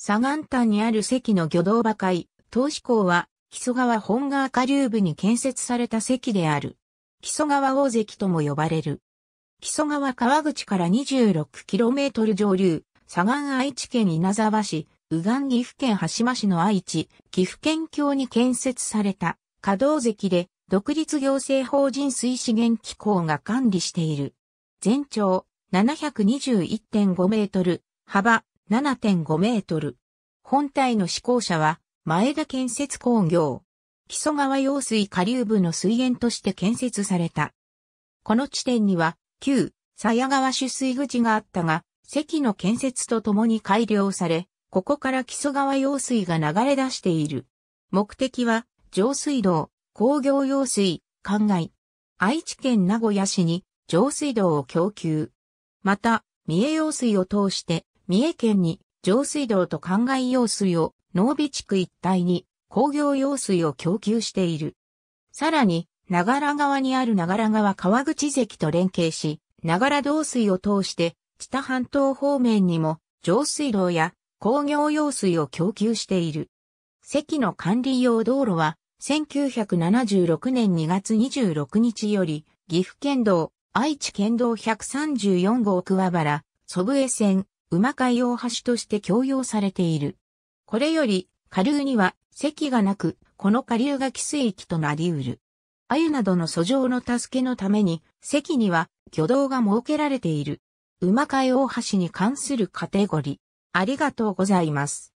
左岸端にある関の魚道馬会、東志港は、木曽川本川下流部に建設された関である。木曽川大関とも呼ばれる。木曽川川口から 26km 上流、左岸愛知県稲沢市、右岸岐阜県羽島市の愛知、岐阜県境に建設された、河道関で、独立行政法人水資源機構が管理している。全長721.5メートル、幅7.5メートル。本体の施工者は、前田建設工業。木曽川用水下流部の水源として建設された。この地点には、旧、鞘川取水口があったが、席の建設とともに改良され、ここから木曽川用水が流れ出している。目的は、上水道、工業用水、灌漑。愛知県名古屋市に上水道を供給。また、三重用水を通して三重県に上水道と灌漑用水を農備地区一帯に工業用水を供給している。さらに、長良川にある長良川川口関と連携し、長良道水を通して、北半島方面にも上水道や工業用水を供給している。関の管理用道路は、1976年2月26日より、岐阜県道、愛知県道134号桑原、祖父江線、馬海大橋として供用されている。これより、下流には堰がなく、この下流が汽水域となりうる。鮎などの訴状の助けのために、堰には挙動が設けられている。馬海大橋に関するカテゴリー。ありがとうございます。